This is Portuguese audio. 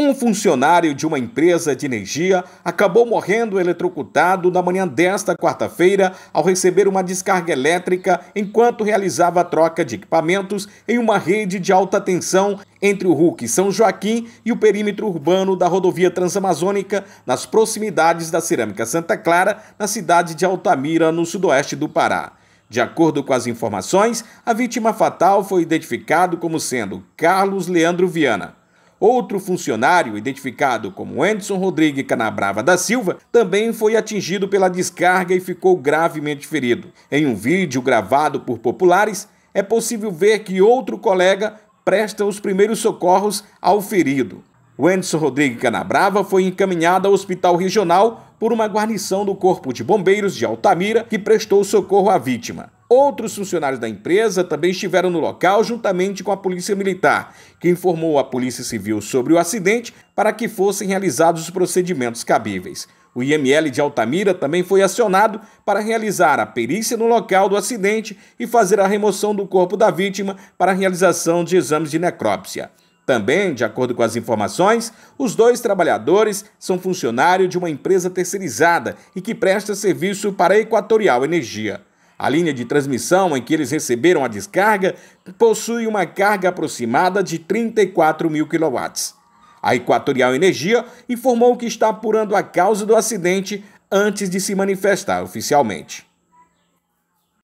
Um funcionário de uma empresa de energia acabou morrendo eletrocutado na manhã desta quarta-feira ao receber uma descarga elétrica enquanto realizava a troca de equipamentos em uma rede de alta tensão entre o RUC São Joaquim e o perímetro urbano da rodovia Transamazônica, nas proximidades da Cerâmica Santa Clara, na cidade de Altamira, no sudoeste do Pará. De acordo com as informações, a vítima fatal foi identificado como sendo Carlos Leandro Viana. Outro funcionário, identificado como Anderson Rodrigues Canabrava da Silva, também foi atingido pela descarga e ficou gravemente ferido. Em um vídeo gravado por populares, é possível ver que outro colega presta os primeiros socorros ao ferido. O Anderson Rodrigues Canabrava foi encaminhado ao Hospital Regional por uma guarnição do Corpo de Bombeiros de Altamira, que prestou socorro à vítima. Outros funcionários da empresa também estiveram no local juntamente com a Polícia Militar, que informou a Polícia Civil sobre o acidente para que fossem realizados os procedimentos cabíveis. O IML de Altamira também foi acionado para realizar a perícia no local do acidente e fazer a remoção do corpo da vítima para a realização de exames de necrópsia. Também, de acordo com as informações, os dois trabalhadores são funcionários de uma empresa terceirizada e que presta serviço para a Equatorial Energia. A linha de transmissão em que eles receberam a descarga possui uma carga aproximada de 34 mil quilowatts. A Equatorial Energia informou que está apurando a causa do acidente antes de se manifestar oficialmente.